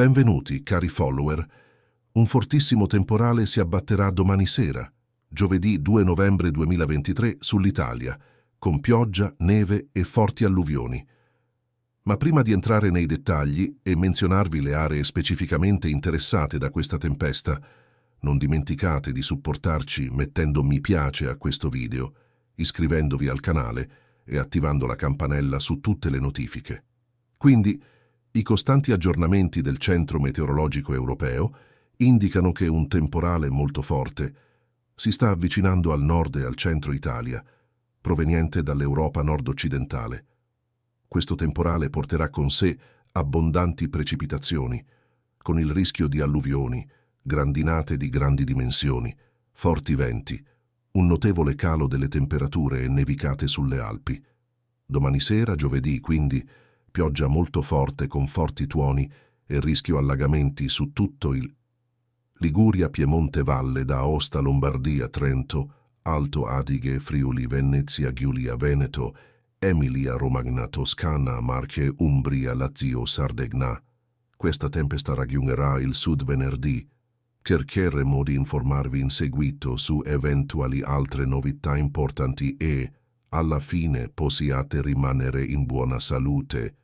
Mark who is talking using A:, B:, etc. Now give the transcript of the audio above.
A: Benvenuti, cari follower. Un fortissimo temporale si abbatterà domani sera, giovedì 2 novembre 2023, sull'Italia, con pioggia, neve e forti alluvioni. Ma prima di entrare nei dettagli e menzionarvi le aree specificamente interessate da questa tempesta, non dimenticate di supportarci mettendo mi piace a questo video, iscrivendovi al canale e attivando la campanella su tutte le notifiche. Quindi, i costanti aggiornamenti del Centro Meteorologico Europeo indicano che un temporale molto forte si sta avvicinando al nord e al centro Italia, proveniente dall'Europa nord-occidentale. Questo temporale porterà con sé abbondanti precipitazioni, con il rischio di alluvioni, grandinate di grandi dimensioni, forti venti, un notevole calo delle temperature e nevicate sulle Alpi. Domani sera, giovedì, quindi, pioggia molto forte con forti tuoni e rischio allagamenti su tutto il Liguria, Piemonte, Valle, da Aosta, Lombardia, Trento, Alto Adige, Friuli, Venezia, Giulia, Veneto, Emilia, Romagna, Toscana, Marche, Umbria, Lazio, Sardegna. Questa tempesta raggiungerà il sud venerdì. Cercheremo di informarvi in seguito su eventuali altre novità importanti e, alla fine, possiate rimanere in buona salute.